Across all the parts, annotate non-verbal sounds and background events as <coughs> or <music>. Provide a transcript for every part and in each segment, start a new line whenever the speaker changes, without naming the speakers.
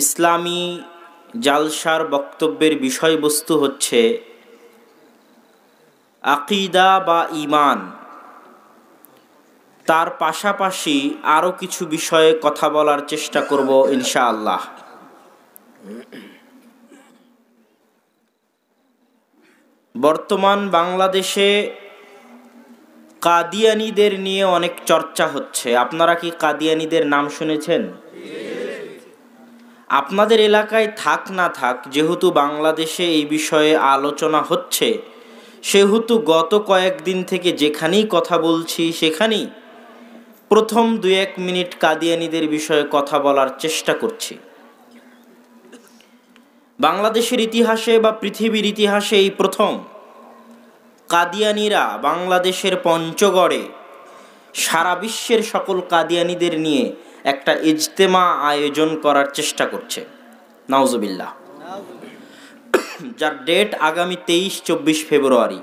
ইসলামী জালসার বক্তব্যের বিষয়বস্তু হচ্ছে আকিদা বা ইমান তার পাশাপাশি আরও কিছু বিষয়ে কথা বলার চেষ্টা করব ইনশাআল্লাহ বর্তমান বাংলাদেশে কাদিয়ানিদের নিয়ে অনেক চর্চা হচ্ছে আপনারা কি কাদিয়ানিদের নাম শুনেছেন আপনাদের এলাকায় থাক না থাক যেহেতু বাংলাদেশে এই বিষয়ে আলোচনা হচ্ছে সেহেতু গত কয়েকদিন থেকে যেখানেই কথা বলছি সেখানেই প্রথম দু এক মিনিট কাদিয়ানিদের বিষয়ে কথা বলার চেষ্টা করছি বাংলাদেশের ইতিহাসে বা পৃথিবীর ইতিহাসে এই প্রথম কাদিয়ানিরা বাংলাদেশের পঞ্চগড়ে সারা বিশ্বের সকল কাদিয়ানিদের নিয়ে একটা ইজতেমা আয়োজন করার চেষ্টা করছে নাওজবিল্লাহ যার ডেট আগামী তেইশ চব্বিশ ফেব্রুয়ারি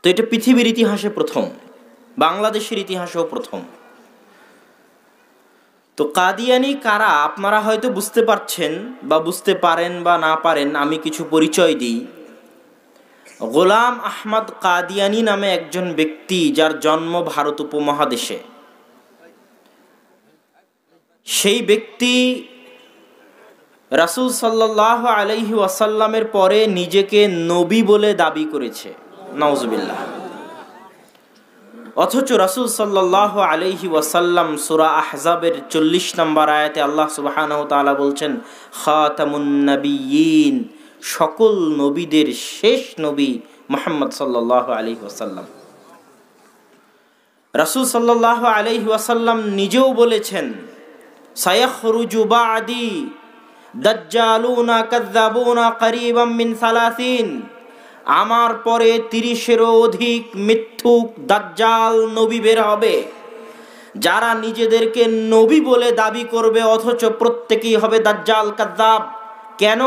তো এটা পৃথিবীর ইতিহাসে প্রথম বাংলাদেশের ইতিহাসেও প্রথম তো কাদিয়ানি কারা আপনারা হয়তো বুঝতে পারছেন বা বুঝতে পারেন বা না পারেন আমি কিছু পরিচয় দিই গোলাম আহমদ কাদিয়ানি নামে একজন ব্যক্তি যার জন্ম ভারত উপমহাদেশে সেই ব্যক্তি রাসুল সাল্লাহ আলহি ওয়াসাল্লামের পরে নিজেকে নবী বলে দাবি করেছে নওয়াজবিল্লাহ অথচ রাসুল সাল্লাহ আলহি ওয়াসাল্লাম সুরা আহজাবের চল্লিশ নম্বর আয়াতে আল্লাহ সুবাহানহ তালা বলছেন খাতামুন্নবীন সকল নবীদের শেষ নবী মোহাম্মদ সাল্লাহ আলি ওয়াসাল্লাম রাসুল সাল্লাহ আলহি ওয়াসাল্লাম নিজেও বলেছেন سيخرج بعدي দাজ্জালুন কাজ্জাবুন করিবাম মিন সালাসিন আমার পরে তিরিশেরও অধিক মিথ্যুক দাজ্জাল নবী বের হবে যারা নিজেদেরকে নবী বলে দাবি করবে অথচ প্রত্যেকেই হবে দাজ্জাল কাজ্জাব কেন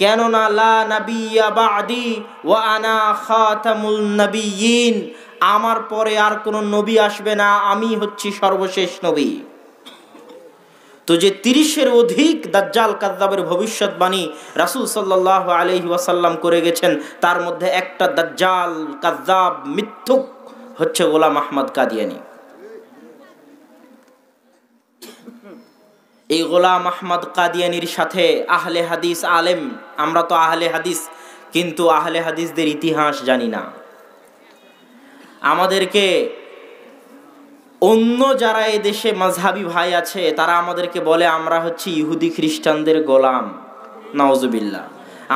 কেননা লা নাবিয়া আদি ওয়া আনা খাতামুল নাবিয়িন আমার পরে আর কোনো নবী আসবে না আমি হচ্ছি সর্বশেষ নবী তো যে তিরিশের অধিক দাজ্জাল কাদ্দাবের ভবিষ্যৎবাণী রাসুল সাল্লাহ আলহি ওয়াসাল্লাম করে গেছেন তার মধ্যে একটা দাজ্জাল কাদ্দাব মিথ্যুক হচ্ছে গোলাম আহমদ কাদিয়ানি এই গোলাম আহমদ কাদিয়ানির সাথে আহলে হাদিস আলেম আমরা তো আহলে হাদিস কিন্তু আহলে হাদিসদের ইতিহাস জানি না আমাদেরকে অন্য যারা এই দেশে মাঝহাবি ভাই আছে তারা আমাদেরকে বলে আমরা হচ্ছি ইহুদি খ্রিস্টানদের গোলাম নাওজুবিল্লা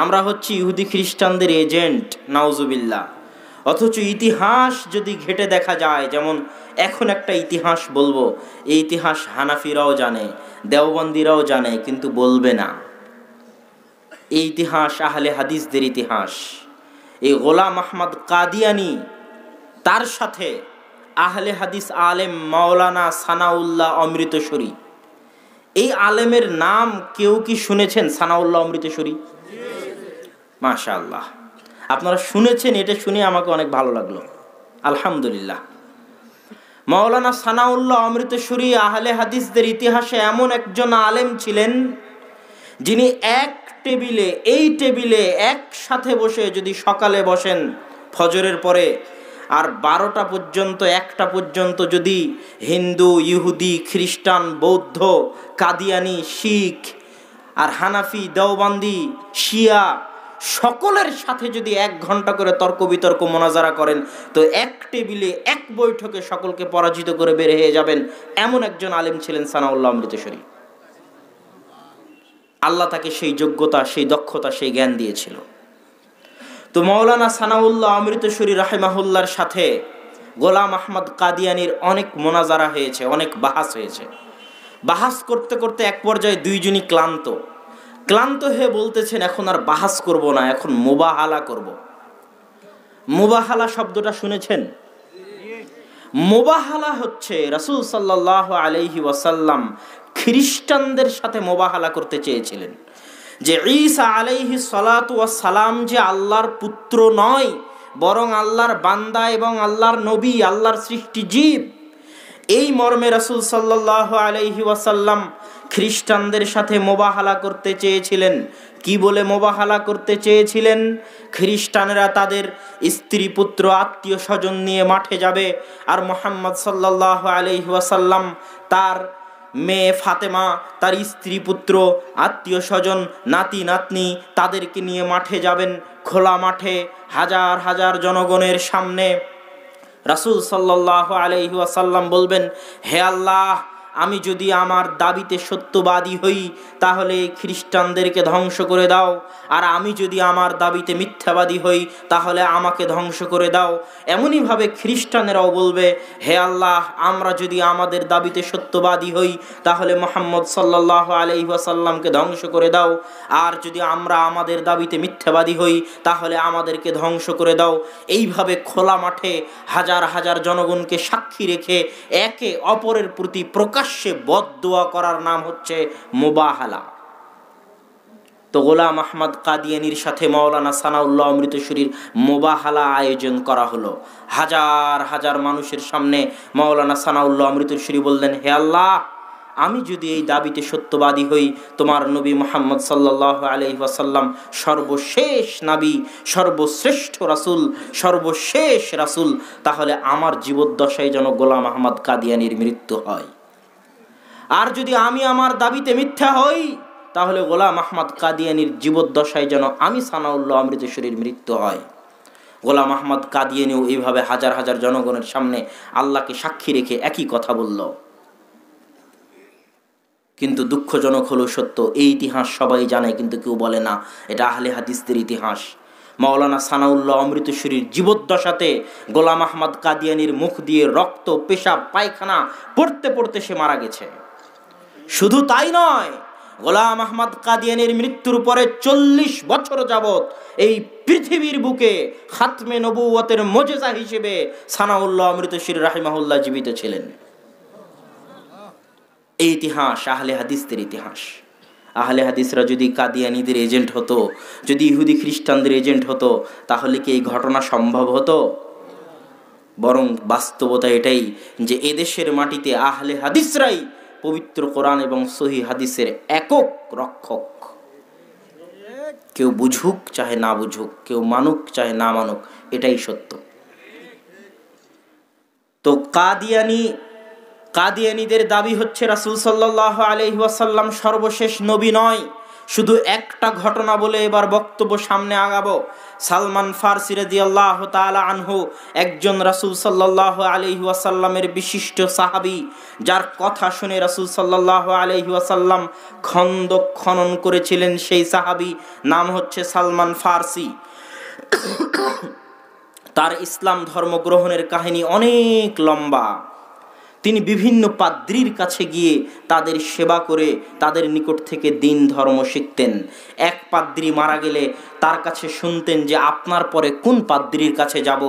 আমরা হচ্ছি ইহুদি খ্রিস্টানদের এজেন্ট নাওজুবিল্লা অথচ ইতিহাস যদি ঘেটে দেখা যায় যেমন এখন একটা ইতিহাস বলবো এই ইতিহাস হানাফিরাও জানে দেওবন্দিরাও জানে কিন্তু বলবে না এই ইতিহাস আহলে হাদিসদের ইতিহাস এই গোলাম আহমদ কাদিয়ানি তার সাথে আহলে হাদিস আলেম মাওলানা সানাউল্লাহ অমৃতসরী এই আলেমের নাম কেউ কি শুনেছেন সানাউল্লাহ অমৃতসরী মাশা আল্লাহ আপনারা শুনেছেন এটা শুনে আমাকে অনেক ভালো লাগলো আলহামদুলিল্লাহ মাওলানা সানাউল্লাহ অমৃতসরী আহলে হাদিসদের ইতিহাসে এমন একজন আলেম ছিলেন যিনি এক টেবিলে এই টেবিলে একসাথে বসে যদি সকালে বসেন ফজরের পরে আর বারোটা পর্যন্ত একটা পর্যন্ত যদি হিন্দু ইহুদি খ্রিস্টান বৌদ্ধ কাদিয়ানি শিখ আর হানাফি দেওবান্দি শিয়া সকলের সাথে যদি এক ঘন্টা করে তর্ক বিতর্ক মোনাজারা করেন তো এক টেবিলে এক বৈঠকে সকলকে পরাজিত করে বের হয়ে যাবেন এমন একজন আলেম ছিলেন সানাউল্লাহ অমৃতেশ্বরী আল্লাহ তাকে সেই যোগ্যতা সেই দক্ষতা সেই জ্ঞান দিয়েছিল তো মৌলানা সানাউল্লাহ অমৃতসুরী রাহেমাহুল্লার সাথে গোলাম আহমদ কাদিয়ানির অনেক মোনাজারা হয়েছে অনেক বাহাস হয়েছে বাহাস করতে করতে এক পর্যায়ে দুইজনই ক্লান্ত ক্লান্ত হয়ে বলতেছেন এখন আর বাহাস করব না এখন মোবাহালা করব। মোবাহালা শব্দটা শুনেছেন মোবাহালা হচ্ছে রাসুল সাল্লাহ আলহি ওয়াসাল্লাম খ্রিস্টানদের সাথে মোবাহালা করতে চেয়েছিলেন যে ঈসা আলাইহি সালাম যে আল্লাহর পুত্র নয় বরং আল্লাহর বান্দা এবং আল্লাহর নবী আল্লাহর সৃষ্টি জীব এই মর্মে রাসূল সাল্লাহ আলহি ওয়াসাল্লাম খ্রিস্টানদের সাথে মোবাহালা করতে চেয়েছিলেন কি বলে মোবাহালা করতে চেয়েছিলেন খ্রিস্টানরা তাদের স্ত্রী পুত্র আত্মীয় স্বজন নিয়ে মাঠে যাবে আর মোহাম্মদ সাল্লাহ আলহি ওয়াসাল্লাম তার মেয়ে ফাতেমা তার স্ত্রী পুত্র আত্মীয় স্বজন নাতি নাতনি তাদেরকে নিয়ে মাঠে যাবেন খোলা মাঠে হাজার হাজার জনগণের সামনে রাসুল সাল্লাহ আলহিহাসাল্লাম বলবেন হে আল্লাহ আমি যদি আমার দাবিতে সত্যবাদী হই তাহলে খ্রিস্টানদেরকে ধ্বংস করে দাও আর আমি যদি আমার দাবিতে মিথ্যাবাদী হই তাহলে আমাকে ধ্বংস করে দাও এমনইভাবে খ্রিস্টানেরাও বলবে হে আল্লাহ আমরা যদি আমাদের দাবিতে সত্যবাদী হই তাহলে মোহাম্মদ সাল্লাহ আলহিহাসাল্লামকে ধ্বংস করে দাও আর যদি আমরা আমাদের দাবিতে মিথ্যাবাদী হই তাহলে আমাদেরকে ধ্বংস করে দাও এইভাবে খোলা মাঠে হাজার হাজার জনগণকে সাক্ষী রেখে একে অপরের প্রতি প্রকাশ প্রকাশ্যে বদদোয়া করার নাম হচ্ছে মোবাহালা তো গোলাম আহমদ কাদিয়ানির সাথে মাওলানা সানাউল্লাহ অমৃতসুরীর মোবাহালা আয়োজন করা হলো হাজার হাজার মানুষের সামনে মাওলানা সানাউল্লাহ অমৃতসুরী বললেন হে আল্লাহ আমি যদি এই দাবিতে সত্যবাদী হই তোমার নবী মোহাম্মদ সাল্লাহ আলি ওয়াসাল্লাম সর্বশেষ নাবি সর্বশ্রেষ্ঠ রাসুল সর্বশেষ রাসুল তাহলে আমার জীবদ্দশায় যেন গোলাম আহমদ কাদিয়ানির মৃত্যু হয় আর যদি আমি আমার দাবিতে মিথ্যা হই তাহলে গোলাম আহমদ কাদিয়ানির জীবদ্দশায় যেন আমি সানাউল্লাহ অমৃতেশ্বরীর মৃত্যু হয় গোলাম আহমদ কাদিয়ানিও এইভাবে হাজার হাজার জনগণের সামনে আল্লাহকে সাক্ষী রেখে একই কথা বলল কিন্তু দুঃখজনক হলো সত্য এই ইতিহাস সবাই জানে কিন্তু কেউ বলে না এটা আহলে হাদিসদের ইতিহাস মাওলানা সানাউল্লাহ অমৃতসরীর জীবদ্দশাতে গোলাম আহমদ কাদিয়ানির মুখ দিয়ে রক্ত পেশাব পায়খানা পড়তে পড়তে সে মারা গেছে শুধু তাই নয় গোলাম আহমদ কাদিয়ানের মৃত্যুর পরে চল্লিশ বছর যাবৎ এই পৃথিবীর বুকে খাতমে নবুয়তের মজেজা হিসেবে সানাউল্লাহ অমৃতশির রাহিমাহুল্লাহ জীবিত ছিলেন এই ইতিহাস আহলে হাদিসদের ইতিহাস আহলে হাদিসরা যদি কাদিয়ানিদের এজেন্ট হতো যদি ইহুদি খ্রিস্টানদের এজেন্ট হতো তাহলে কি এই ঘটনা সম্ভব হতো বরং বাস্তবতা এটাই যে এদেশের মাটিতে আহলে হাদিসরাই পবিত্র কোরআন এবং সহি হাদিসের একক রক্ষক কেউ বুঝুক চাহে না বুঝুক কেউ মানুক চাহে না মানুক এটাই সত্য তো কাদিয়ানি কাদিয়ানিদের দাবি হচ্ছে রাসুল সাল্লাহ আলহিহাসাল্লাম সর্বশেষ নবী নয় শুধু একটা ঘটনা বলে এবার বক্তব্য সামনে আগাবো সালমান ফার্সি আল্লাহ তাআলা আনহু একজন রাসুল সাল্লাহ আলাইহি বিশিষ্ট সাহাবী যার কথা শুনে রাসুল সাল্লাহ আলাইহি ওয়াসাল্লাম খনন করেছিলেন সেই সাহাবী নাম হচ্ছে সালমান ফার্সি <coughs> তার ইসলাম ধর্ম গ্রহণের কাহিনী অনেক লম্বা তিনি বিভিন্ন পাদ্রির কাছে গিয়ে তাদের সেবা করে তাদের নিকট থেকে দিন ধর্ম শিখতেন এক পাদ্রি মারা গেলে তার কাছে শুনতেন যে আপনার পরে কোন পাদ্রির কাছে যাব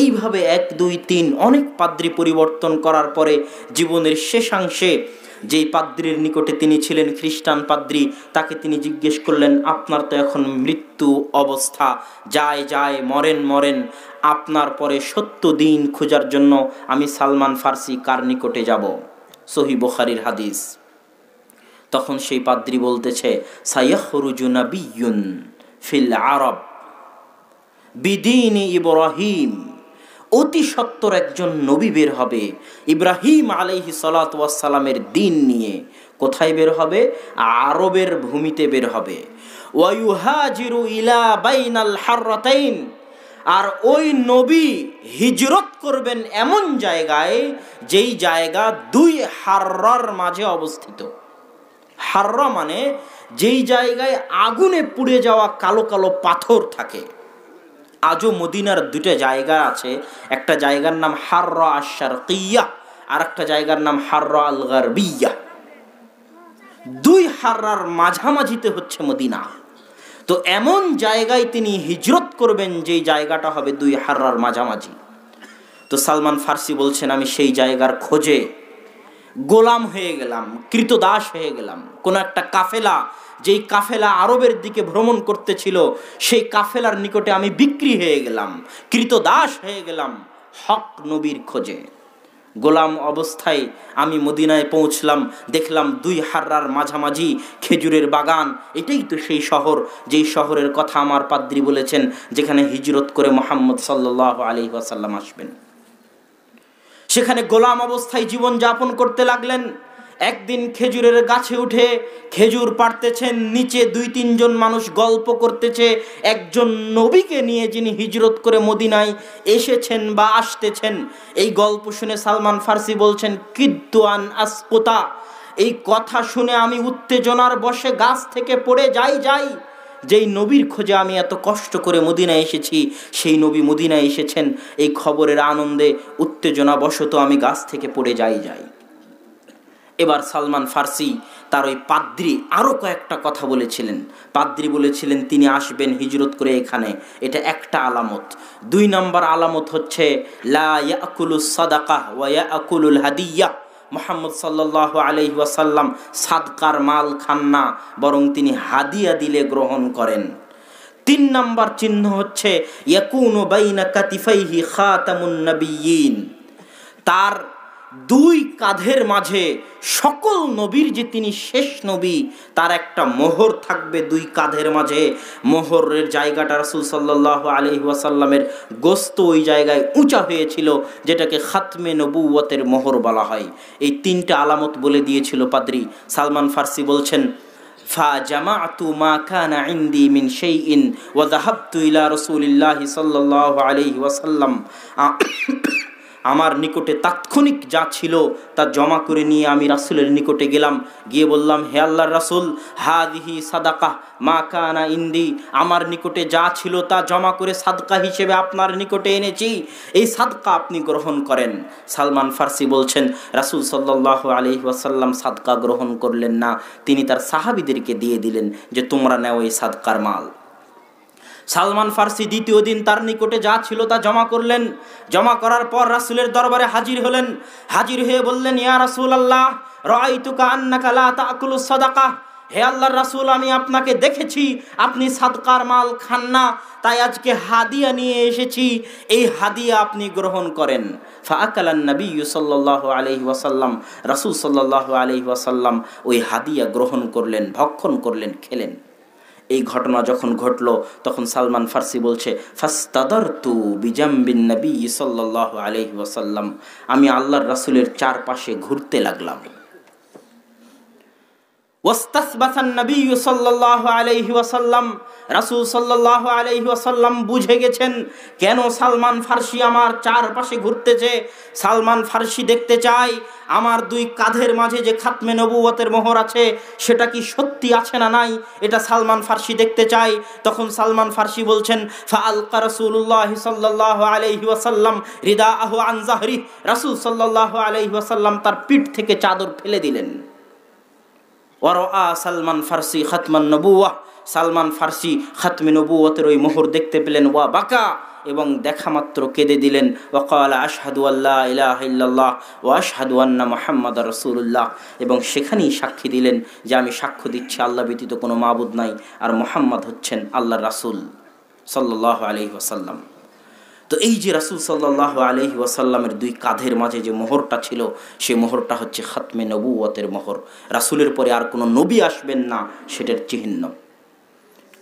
এইভাবে এক দুই তিন অনেক পাদ্রি পরিবর্তন করার পরে জীবনের শেষাংশে যেই পাদ্রির নিকটে তিনি ছিলেন খ্রিস্টান পাদ্রি তাকে তিনি জিজ্ঞেস করলেন আপনার তো এখন মৃত্যু অবস্থা যায় যায় মরেন মরেন আপনার পরে সত্য দিন খোঁজার জন্য আমি সালমান ফার্সি কার নিকটে যাব সহি বুখারির হাদিস তখন সেই পাদ্রি বলতেছে সাইয়াহরুজুনাবিয়ুন ফিল আরব বিদিন ইব্রাহিম অতি সত্তর একজন নবী বের হবে ইব্রাহিম আলহি সালাতামের দিন নিয়ে কোথায় বের হবে আরবের ভূমিতে বের হবে ইলা বাইনাল হাররাতাইন আর ওই নবী হিজরত করবেন এমন জায়গায় যেই জায়গা দুই হার্রার মাঝে অবস্থিত হার্র মানে যেই জায়গায় আগুনে পুড়ে যাওয়া কালো কালো পাথর থাকে আজও মদিনার দুটো জায়গা আছে একটা জায়গার নাম হার আশার কিয়া আর একটা জায়গার নাম হার আলগার বিয়া দুই হার্রার মাঝামাঝিতে হচ্ছে মদিনা তো এমন জায়গায় তিনি হিজরত করবেন যে জায়গাটা হবে দুই হার্রার মাঝামাঝি তো সালমান ফার্সি বলছেন আমি সেই জায়গার খোঁজে গোলাম হয়ে গেলাম কৃতদাস হয়ে গেলাম কোনো একটা কাফেলা যেই কাফেলা আরবের দিকে ভ্রমণ করতেছিল সেই কাফেলার নিকটে আমি বিক্রি হয়ে গেলাম কৃতদাস হয়ে গেলাম হক নবীর খোঁজে গোলাম অবস্থায় আমি মদিনায় পৌঁছলাম দেখলাম দুই হার্রার মাঝামাঝি খেজুরের বাগান এটাই তো সেই শহর যেই শহরের কথা আমার পাদ্রি বলেছেন যেখানে হিজরত করে মোহাম্মদ সাল্লাহ আলি ওয়াসাল্লাম আসবেন সেখানে গোলাম অবস্থায় জীবন যাপন করতে লাগলেন একদিন খেজুরের গাছে উঠে খেজুর পাড়তেছেন নিচে দুই তিনজন মানুষ গল্প করতেছে একজন নবীকে নিয়ে যিনি হিজরত করে মদিনায় এসেছেন বা আসতেছেন এই গল্প শুনে সালমান ফার্সি বলছেন কিদ্দুয়ান আসকোতা এই কথা শুনে আমি উত্তেজনার বসে গাছ থেকে পড়ে যাই যাই যেই নবীর খোঁজে আমি এত কষ্ট করে মদিনায় এসেছি সেই নবী মদিনায় এসেছেন এই খবরের আনন্দে উত্তেজনা বশত আমি গাছ থেকে পড়ে যাই যাই এবার সালমান ফার্সি তার ওই পাদ্রি আরও কয়েকটা কথা বলেছিলেন পাদ্রি বলেছিলেন তিনি আসবেন হিজরত করে এখানে এটা একটা আলামত দুই নম্বর আলামত হচ্ছে লা সাদাকাহ ওয়া হাদিয়া মোহাম্মদ সাল্লাহ আলহি সাদকার মাল খান না বরং তিনি হাদিয়া দিলে গ্রহণ করেন তিন নম্বর চিহ্ন হচ্ছে তার দুই কাঁধের মাঝে সকল নবীর যে তিনি শেষ নবী তার একটা মোহর থাকবে দুই কাঁধের মাঝে মোহরের জায়গাটা রসুল সাল্লাহ আলি ওয়াসাল্লামের গোস্ত ওই জায়গায় উঁচা হয়েছিল যেটাকে খাতমে নবুয়তের মোহর বলা হয় এই তিনটা আলামত বলে দিয়েছিল পাদ্রি সালমান ফার্সি বলছেন فجمعت ما كان عندي من شيء وذهبت إلى رسول الله صلى الله عليه আমার নিকটে তাৎক্ষণিক যা ছিল তা জমা করে নিয়ে আমি রাসুলের নিকটে গেলাম গিয়ে বললাম হে আল্লাহর রাসুল হাদিহি সাদাকাহ মা কানা ইন্দি আমার নিকটে যা ছিল তা জমা করে সাদকা হিসেবে আপনার নিকটে এনেছি এই সাদকা আপনি গ্রহণ করেন সালমান ফার্সি বলছেন রাসুল সাল্লাহ আলি ওয়াসাল্লাম সাদকা গ্রহণ করলেন না তিনি তার সাহাবিদেরকে দিয়ে দিলেন যে তোমরা নেও এই সাদকার মাল সালমান ফার্সি দ্বিতীয় দিন তার নিকটে যা ছিল তা জমা করলেন জমা করার পর রাসুলের দরবারে হাজির হলেন হাজির হয়ে বললেন ইয়া রাসুল আল্লাহ রআইতুকা হে আল্লাহর রাসুল আমি আপনাকে দেখেছি আপনি সাদকার মাল খান না তাই আজকে হাদিয়া নিয়ে এসেছি এই হাদিয়া আপনি গ্রহণ করেন ফাকালান ওয়াসাল্লাম রাসুল সাল্লাহ আলহিহাসাল্লাম ওই হাদিয়া গ্রহণ করলেন ভক্ষণ করলেন খেলেন এই ঘটনা যখন ঘটল তখন সালমান ফার্সি বলছে ফাস্তাদর তু বিন নবী সাল্লাহ আলহি ওসাল্লাম আমি আল্লাহর রাসুলের চারপাশে ঘুরতে লাগলাম ওস্তাসবাসান নবী সাল্লাহ আলহি ওয়াসাল্লাম রাসুল বুঝে গেছেন কেন সালমান ফার্সি আমার চারপাশে ঘুরতেছে সালমান ফার্সি দেখতে চাই আমার দুই কাঁধের মাঝে যে খাতমে মোহর আছে সেটা কি সত্যি আছে না নাই এটা সালমান ফার্সি দেখতে চাই তখন সালমান ফার্সি বলছেন ফা সাল্লাহ আলহি তার পিঠ থেকে চাদর ফেলে দিলেন ওয়া সালমান ফার্সি খাতমান নবুয়া সালমান ফার্সি খাতমি নবুয়তের ওই মোহর দেখতে পেলেন ওয়া বাকা এবং দেখা মাত্র কেঁদে দিলেন ওকাল আশহাদু আল্লাহ ইলাহিল্লাহ ও আশহাদু আন্না মোহাম্মদ রসুল্লাহ এবং সেখানেই সাক্ষী দিলেন যে আমি সাক্ষ্য দিচ্ছি আল্লাহ ব্যতীত কোনো মাবুদ নাই আর মোহাম্মদ হচ্ছেন আল্লাহ রাসুল সাল্লাহ আলহি ওসাল্লাম তো এই যে রাসুল সাল্লাহ আলহি ওয়াসাল্লামের দুই কাঁধের মাঝে যে মোহরটা ছিল সে মোহরটা হচ্ছে খাতমে নবুয়তের মোহর রাসুলের পরে আর কোনো নবী আসবেন না সেটার চিহ্ন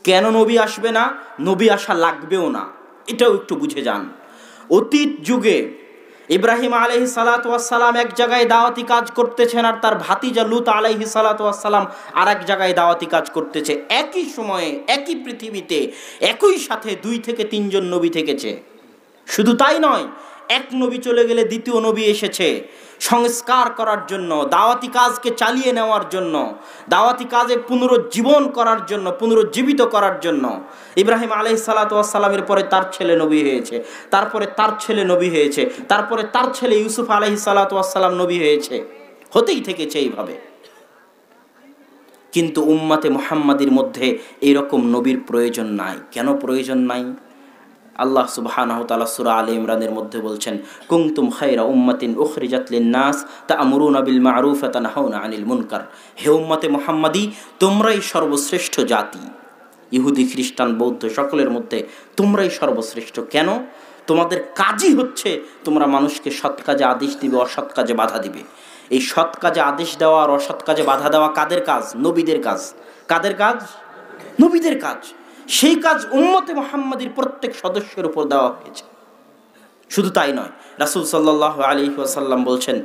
কেন নবী আসবে না নবী আসা লাগবেও না এটাও একটু বুঝে যান অতীত যুগে ইব্রাহিম আলহি সালাতাম এক জায়গায় দাওয়াতি কাজ করতেছেন আর তার ভাতিজা লুত আলহি সালাতাম আর এক জায়গায় দাওয়াতি কাজ করতেছে একই সময়ে একই পৃথিবীতে একই সাথে দুই থেকে তিনজন নবী থেকেছে শুধু তাই নয় এক নবী চলে গেলে দ্বিতীয় নবী এসেছে সংস্কার করার জন্য দাওয়াতি কাজকে চালিয়ে নেওয়ার জন্য দাওয়াতি কাজে পুনরুজ্জীবন করার জন্য পুনরুজ্জীবিত করার জন্য ইব্রাহিম আলহ সালাতামের পরে তার ছেলে নবী হয়েছে তারপরে তার ছেলে নবী হয়েছে তারপরে তার ছেলে ইউসুফ আলহি সালাতাম নবী হয়েছে হতেই থেকেছে এইভাবে কিন্তু উম্মাতে মোহাম্মাদির মধ্যে এরকম নবীর প্রয়োজন নাই কেন প্রয়োজন নাই আল্লাহ সুবাহ সুরা আলী ইমরানের মধ্যে বলছেন কুংতুম খাইরা উম্মাতিন উখরিজাতলিন নাস তা আমরুন আবিল মারুফ নাহনা আনিল মুনকার হে উম্মাতে মোহাম্মদী তোমরাই সর্বশ্রেষ্ঠ জাতি ইহুদি খ্রিস্টান বৌদ্ধ সকলের মধ্যে তোমরাই সর্বশ্রেষ্ঠ কেন তোমাদের কাজই হচ্ছে তোমরা মানুষকে সৎ কাজে আদেশ দিবে অসৎ কাজে বাধা দিবে এই সৎ কাজে আদেশ দেওয়া আর অসৎ কাজে বাধা দেওয়া কাদের কাজ নবীদের কাজ কাদের কাজ নবীদের কাজ সেই কাজ উম্মতে মোহাম্মদের প্রত্যেক সদস্যের উপর দেওয়া হয়েছে শুধু তাই নয় রাসুল সাল্লাহ আলী ওয়াসাল্লাম বলছেন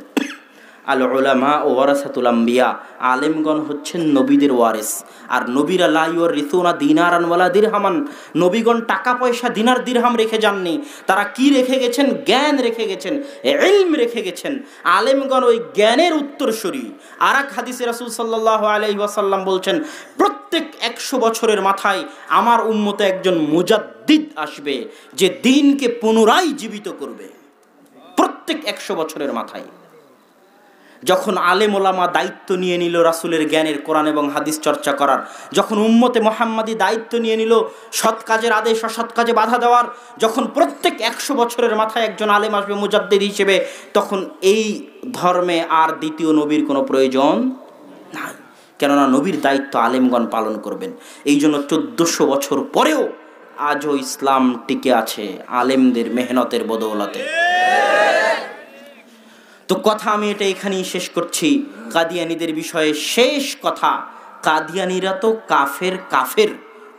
আল ওলামা ও ওয়ারাসাতুল আম্বিয়া আলেমগণ হচ্ছেন নবীদের ওয়ারেস আর নবীরা লাইওর রিসুনা দিনারানওয়ালা দিরহামান নবীগণ টাকা পয়সা দিনার দিরহাম রেখে যাননি তারা কি রেখে গেছেন জ্ঞান রেখে গেছেন এলম রেখে গেছেন আলেমগণ ওই জ্ঞানের উত্তরসূরি আর এক হাদিসে রাসুল সাল্লাহ আলহি ওয়াসাল্লাম বলছেন প্রত্যেক একশো বছরের মাথায় আমার উন্মতে একজন মুজাদ্দিদ আসবে যে দিনকে পুনরায় জীবিত করবে প্রত্যেক একশো বছরের মাথায় যখন আলেম ওলামা দায়িত্ব নিয়ে নিল রাসুলের জ্ঞানের কোরআন এবং হাদিস চর্চা করার যখন উম্মতে মোহাম্মাদি দায়িত্ব নিয়ে নিল সৎ কাজের আদেশ অসৎ কাজে বাধা দেওয়ার যখন প্রত্যেক একশো বছরের মাথায় একজন আলেম আসবে মুজাদ্দের হিসেবে তখন এই ধর্মে আর দ্বিতীয় নবীর কোনো প্রয়োজন নাই কেননা নবীর দায়িত্ব আলেমগণ পালন করবেন এই জন্য চোদ্দোশো বছর পরেও আজও ইসলাম টিকে আছে আলেমদের মেহনতের বদৌলতে তো কথা আমি এটা এখানেই শেষ করছি কাদিয়ানিদের বিষয়ে শেষ কথা কাদিয়ানিরা তো কাফের কাফের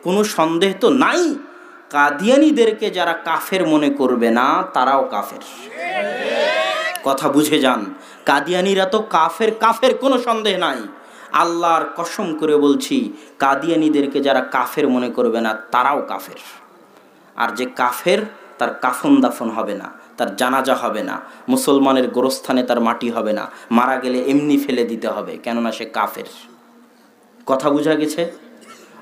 কোনো সন্দেহ তো নাই কাদিয়ানিদেরকে যারা কাফের মনে করবে না তারাও কাফের কথা বুঝে যান কাদিয়ানিরা তো কাফের কাফের কোনো সন্দেহ নাই আল্লাহর কসম করে বলছি কাদিয়ানিদেরকে যারা কাফের মনে করবে না তারাও কাফের আর যে কাফের তার কাফন দাফন হবে না তার জানাজা হবে না মুসলমানের গোরস্থানে তার মাটি হবে না মারা গেলে এমনি ফেলে দিতে হবে কেননা সে কাফের কথা বোঝা গেছে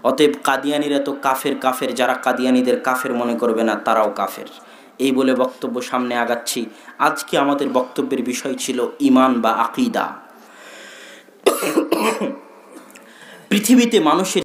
অতএব কাদিয়ানিরা তো কাফের কাফের যারা কাদিয়ানিদের কাফের মনে করবে না তারাও কাফের এই বলে বক্তব্য সামনে আগাচ্ছি আজকে আমাদের বক্তব্যের বিষয় ছিল ইমান বা আকিদা <coughs> পৃথিবীতে মানুষের